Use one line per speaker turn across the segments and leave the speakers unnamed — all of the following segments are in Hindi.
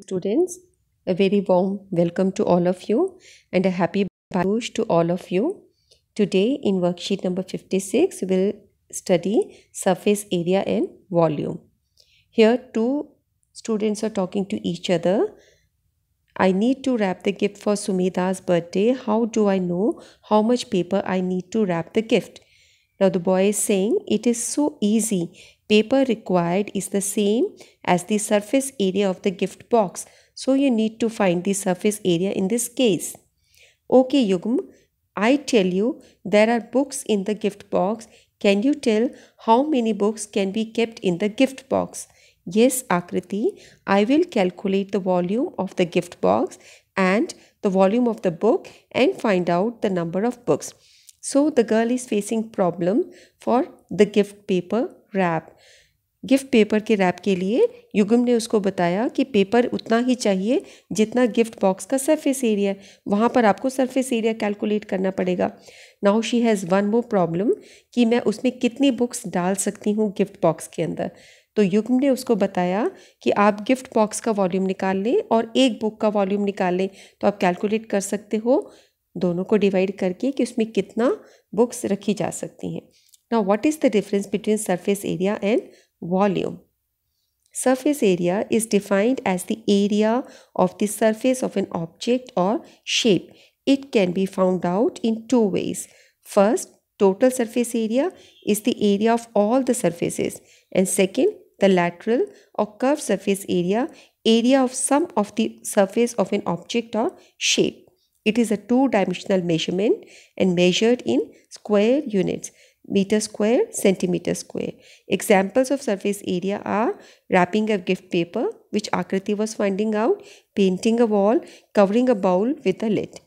Students, a very warm welcome to all of you and a happy Baruch to all of you. Today in worksheet number 56, we'll study surface area and volume. Here two students are talking to each other. I need to wrap the gift for Sumida's birthday. How do I know how much paper I need to wrap the gift? Now the boy is saying, it is so easy paper required is the same as the surface area of the gift box. So you need to find the surface area in this case. Okay Yugam, I tell you there are books in the gift box. Can you tell how many books can be kept in the gift box? Yes Akriti, I will calculate the volume of the gift box and the volume of the book and find out the number of books. So the girl is facing problem for the gift paper wrap gift paper के रैप के लिए युगम ने उसको बताया कि पेपर उतना ही चाहिए जितना गिफ्ट बॉक्स का सरफेस एरिया है वहाँ पर आपको सरफेस एरिया कैलकुलेट करना पड़ेगा now she has one more problem कि मैं उसमें कितनी बुक्स डाल सकती हूँ गिफ्ट बॉक्स के अंदर तो युगम ने उसको बताया कि आप गिफ्ट बॉक्स का वॉल्यूम निकाल लें और एक बुक का वॉल्यूम निकाल लें तो आप कैलकुलेट कर सकते हो दोनों को डिवाइड करके कि उसमें कितना बुक्स रखी जा सकती हैं Now, what is the difference between surface area and volume? Surface area is defined as the area of the surface of an object or shape. It can be found out in two ways. First, total surface area is the area of all the surfaces. And second, the lateral or curved surface area, area of some of the surface of an object or shape. It is a two-dimensional measurement and measured in square units. meter square, centimeter square. Examples of surface area are wrapping a gift paper, which Akriti was finding out, painting a wall, covering a bowl with a lid.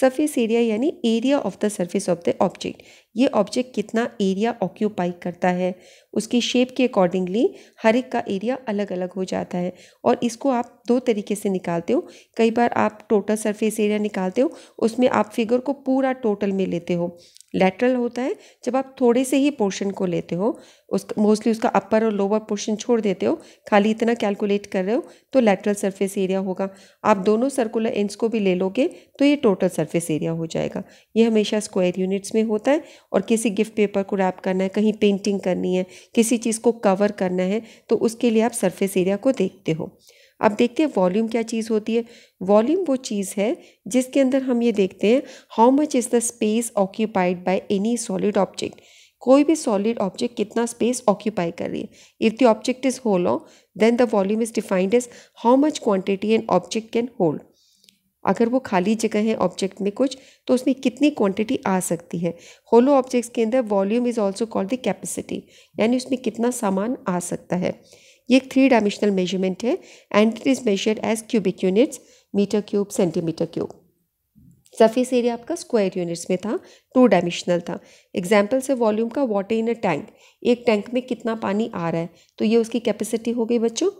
Surface area यानी area of the surface of the object ये ऑब्जेक्ट कितना एरिया ऑक्यूपाई करता है उसकी शेप के अकॉर्डिंगली हर एक का एरिया अलग अलग हो जाता है और इसको आप दो तरीके से निकालते हो कई बार आप टोटल सरफेस एरिया निकालते हो उसमें आप फिगर को पूरा टोटल में लेते हो लेटरल होता है जब आप थोड़े से ही पोर्शन को लेते हो उस मोस्टली उसका अपर और लोअर पोर्शन छोड़ देते हो खाली इतना कैलकुलेट कर रहे हो तो लेटरल सरफेस एरिया होगा आप दोनों सर्कुलर एंड्स को भी ले लोगे तो ये टोटल सरफेस एरिया हो जाएगा ये हमेशा स्क्वायर यूनिट्स में होता है और किसी गिफ्ट पेपर को रैप करना है कहीं पेंटिंग करनी है किसी चीज़ को कवर करना है तो उसके लिए आप सर्फेस एरिया को देखते हो अब देखते हैं वॉल्यूम क्या चीज़ होती है वॉल्यूम वो चीज़ है जिसके अंदर हम ये देखते हैं how much is the space occupied by any solid object कोई भी सॉलिड ऑब्जेक्ट कितना स्पेस ऑक्यूपाई कर रही है if the object is hollow then the volume is defined as how much quantity an object can hold अगर वो खाली जगह है ऑब्जेक्ट में कुछ तो उसमें कितनी क्वांटिटी आ सकती है होलो ऑब्जेक्ट्स के अंदर volume is also called the capacity यानी उसमें कितना सामान आ सकता है ये एक थ्री डायमेंशनल मेजरमेंट है and it is measured as cubic units metre cube centimetre cube surface area आपका स्क्वायर यूनिट्स में था टू डायमेंशनल था एग्जाम्पल से वॉल्यूम का वाटर इन अ टैंक एक टैंक में कितना पानी आ रहा है तो ये उसकी कैपेसिटी हो गई बच्चों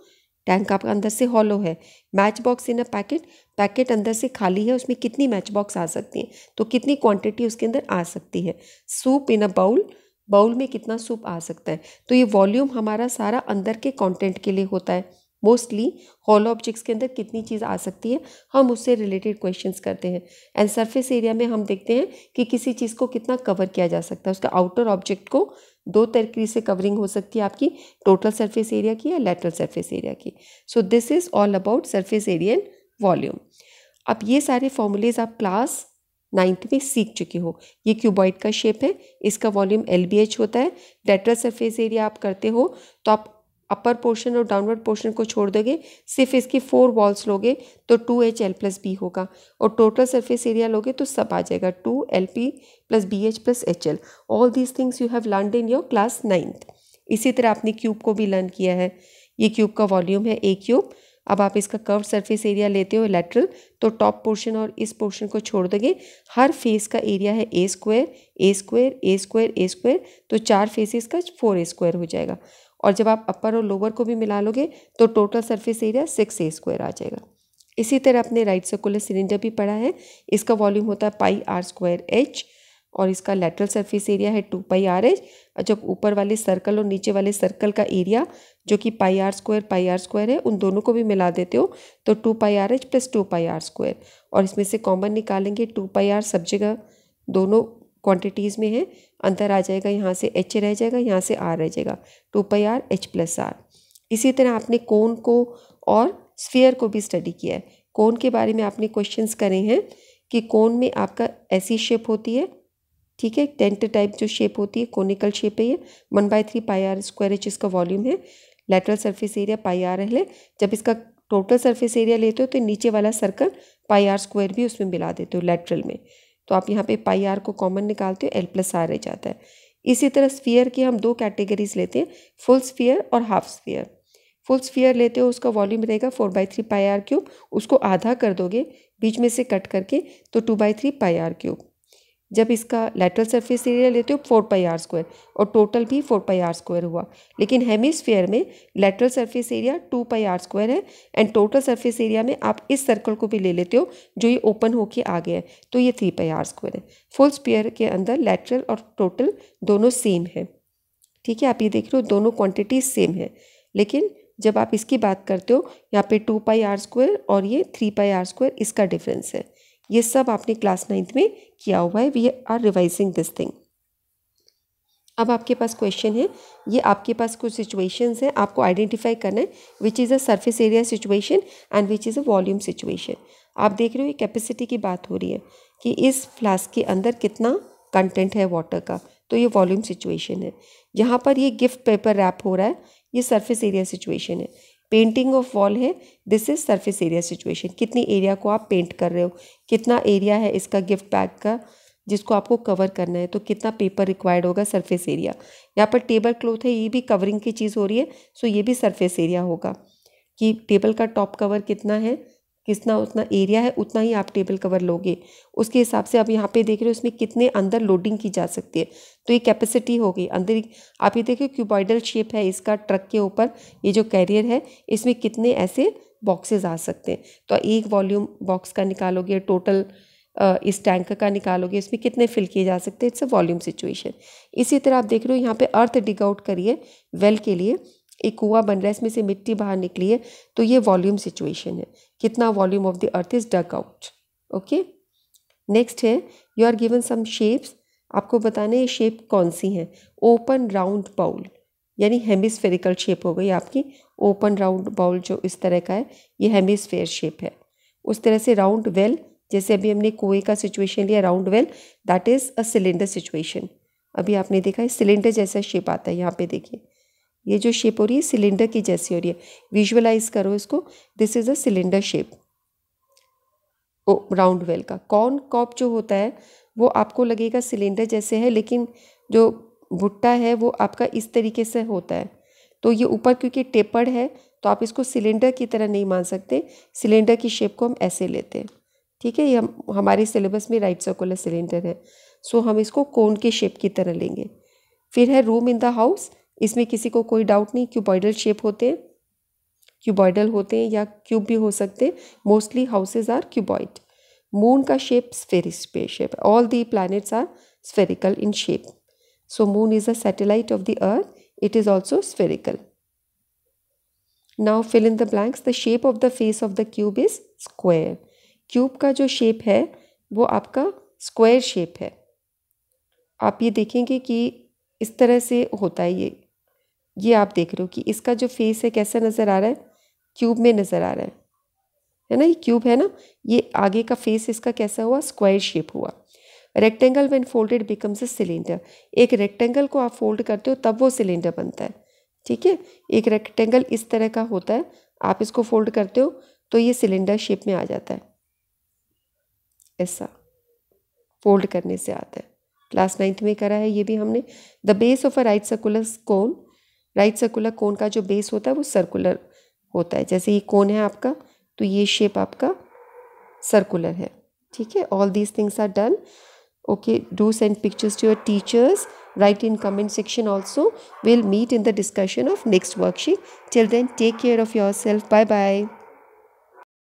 टैंक आपका अंदर से हॉलो है match box in a packet packet अंदर से खाली है उसमें कितनी मैच बॉक्स आ सकती हैं तो कितनी क्वांटिटी उसके अंदर आ सकती है soup in a bowl bowl में कितना सूप आ सकता है तो ये वॉल्यूम हमारा सारा अंदर के कंटेंट के लिए होता है मोस्टली हॉल ऑब्जेक्ट्स के अंदर कितनी चीज़ आ सकती है हम उससे रिलेटेड क्वेश्चंस करते हैं एंड सरफेस एरिया में हम देखते हैं कि किसी चीज़ को कितना कवर किया जा सकता है उसका आउटर ऑब्जेक्ट को दो तरीके से कवरिंग हो सकती है आपकी टोटल सरफेस एरिया की या लेटरल सरफेस एरिया की so this is all about surface area and volume अब ये सारे फॉर्मूलेज आप क्लास नाइन्थ में सीख चुके हो ये क्यूबॉइड का शेप है इसका वॉल्यूम एल बी एच होता है लेटरल सरफेस एरिया आप करते हो तो आप अपर पोर्शन और डाउनवर्ड पोर्शन को छोड़ दोगे सिर्फ इसकी फोर वॉल्स लोगे तो two H L plus B होगा और टोटल सरफेस एरिया लोगे तो सब आ जाएगा two L P plus B H plus H L all these things you have learn in your class ninth इसी तरह आपने क्यूब को भी लर्न किया है ये क्यूब का वॉल्यूम है ए क्यूब अब आप इसका कर्व सरफेस एरिया लेते हो लेटरल तो टॉप पोर्शन और इस पोर्शन को छोड़ देंगे हर फेस का एरिया है A square A square A square A square तो चार फेसेस का फोर ए स्क्वायर हो जाएगा और जब आप अपर और लोअर को भी मिला लोगे तो total surface area six A square आ जाएगा इसी तरह आपने राइट सर्कुलर सिलेंडर भी पढ़ा है इसका वॉल्यूम होता है पाई आर स्क्वायर एच और इसका लेटरल सरफेस एरिया है टू पाई आर एच और जब ऊपर वाले सर्कल और नीचे वाले सर्कल का एरिया जो कि pi R square pi R square है उन दोनों को भी मिला देते हो तो two pi R H plus two pi R square और इसमें से कॉमन निकालेंगे टू पाई आर सब जगह दोनों क्वांटिटीज़ में है अंतर आ जाएगा यहाँ से एच रह जाएगा यहाँ से आर रह जाएगा two pi R H plus R इसी तरह आपने कोन को और स्फीयर को भी स्टडी किया है कोन के बारे में आपने क्वेश्चंस करे हैं कि कोन में आपका ऐसी शेप होती है ठीक है टेंट टाइप जो शेप होती है कोनिकल शेप है ये one by three pi R square H इसका वॉल्यूम है lateral surface area pi R है जब इसका टोटल सर्फेस एरिया लेते हो तो नीचे वाला सर्कल पाई आर स्क्वायर भी उसमें मिला देते हो लेटरल में तो आप यहाँ पे पाई आर को कॉमन निकालते हो एल प्लस आर रह जाता है इसी तरह स्फीयर की हम दो कैटेगरीज लेते हैं फुल स्फीयर और हाफ स्फीयर फुल स्फीयर लेते हो उसका वॉल्यूम रहेगा four by three pi R cube उसको आधा कर दोगे बीच में से कट करके तो two by three pi R cube जब इसका लेटरल सरफेस एरिया लेते हो फोर पाई आर स्क्वायर और टोटल भी फोर पाई आर स्क्वायर हुआ लेकिन हेमिस्फीयर में lateral surface area two pi R square है एंड टोटल सरफेस एरिया में आप इस सर्कल को भी ले लेते हो जो ये ओपन होके आ गया है तो ये थ्री पाई आर स्क्वायर है फुल स्पीयर के अंदर लेटरल और टोटल दोनों सेम है ठीक है आप ये देख रहे हो दोनों क्वान्टिटीज सेम है लेकिन जब आप इसकी बात करते हो यहाँ पे टू पाई आर स्क्वायर और ये थ्री पाई आर स्क्वायर इसका डिफरेंस है ये सब आपने क्लास नाइन्थ में किया हुआ है we are revising this thing अब आपके पास क्वेश्चन है ये आपके पास कुछ सिचुएशंस हैं आपको आइडेंटिफाई करना है which is a surface area situation and which is a volume situation आप देख रहे हो ये कैपेसिटी की बात हो रही है कि इस फ्लास्क के अंदर कितना कंटेंट है वाटर का तो ये वॉल्यूम सिचुएशन है यहाँ पर ये गिफ्ट पेपर रैप हो रहा है ये सरफेस एरिया सिचुएशन है पेंटिंग ऑफ वॉल है this is surface area situation कितनी एरिया को आप पेंट कर रहे हो कितना एरिया है इसका गिफ्ट बैग का जिसको आपको कवर करना है तो कितना पेपर रिक्वायर्ड होगा सरफेस एरिया यहाँ पर टेबल क्लोथ है ये भी कवरिंग की चीज़ हो रही है सो ये भी सरफेस एरिया होगा कि टेबल का टॉप कवर कितना है कितना उतना एरिया है उतना ही आप टेबल कवर लोगे उसके हिसाब से आप यहाँ पे देख रहे हो उसमें कितने अंदर लोडिंग की जा सकती है तो ये कैपेसिटी होगी अंदर आप ये देखिए क्यूबॉइडल शेप है इसका ट्रक के ऊपर ये जो कैरियर है इसमें कितने ऐसे बॉक्सेस आ सकते हैं तो एक वॉल्यूम बॉक्स का निकालोगे टोटल इस टैंक का निकालोगे इसमें कितने फिल किए जा सकते हैं इट्स अ वॉल्यूम सिचुएशन इसी तरह आप देख रहे हो यहाँ पे अर्थ डिग आउट करिए वेल के लिए एक कुआ बन रहा है इसमें से मिट्टी बाहर निकली है तो ये वॉल्यूम सिचुएशन है कितना volume of the earth is dug out okay next है you are given some shapes आपको बताने ये शेप कौन सी हैं ओपन राउंड बाउल यानी हेमिस्फेरिकल शेप हो गई आपकी ओपन राउंड बाउल जो इस तरह का है ये हेमिस्फेयर शेप है उस तरह से राउंड वेल जैसे अभी हमने कुएं का सिचुएशन लिया round well that is a cylinder situation अभी आपने देखा है सिलेंडर जैसा शेप आता है यहाँ पे देखिए ये जो शेप हो रही है सिलेंडर की जैसी हो रही है विजुअलाइज करो इसको this is a cylinder shape oh round well का कॉर्न कॉप जो होता है वो आपको लगेगा सिलेंडर जैसे है लेकिन जो भुट्टा है वो आपका इस तरीके से होता है तो ये ऊपर क्योंकि टेपर्ड है तो आप इसको सिलेंडर की तरह नहीं मान सकते सिलेंडर की शेप को हम ऐसे लेते हैं ठीक है ये हम हमारे सिलेबस में राइट सर्कुलर सिलेंडर है सो हम इसको कोन के शेप की तरह लेंगे फिर है रूम इन द हाउस इसमें किसी को कोई डाउट नहीं क्यूबॉइडल शेप होते हैं क्यूबॉइडल होते हैं या क्यूब भी हो सकते हैं mostly houses are cuboid moon का शेप स्पेरिस्पे shape all the planets are spherical in shape so moon is a satellite of the earth it is also spherical now fill in the blanks the shape of the face of the cube is square cube का जो शेप है वो आपका स्क्वेयर शेप है आप ये देखेंगे कि इस तरह से होता है ये ये आप देख रहे हो कि इसका जो फेस है कैसा नज़र आ रहा है क्यूब में नज़र आ रहा है है ना ये क्यूब है ना ये आगे का फेस इसका कैसा हुआ स्क्वायर शेप हुआ rectangle when folded becomes a cylinder एक रेक्टेंगल को आप फोल्ड करते हो तब वो सिलेंडर बनता है ठीक है एक रेक्टेंगल इस तरह का होता है आप इसको फोल्ड करते हो तो ये सिलेंडर शेप में आ जाता है ऐसा फोल्ड करने से आता है क्लास नाइन्थ में करा है ये भी हमने the base of a right circular cone right circular cone का जो बेस होता है वो सर्कुलर होता है जैसे ये कोन है आपका तो ये शेप आपका सर्कुलर है ठीक है all these things are done okay do send pictures to your teachers right in comment section also will meet in the discussion of next worksheet till then take care of yourself bye bye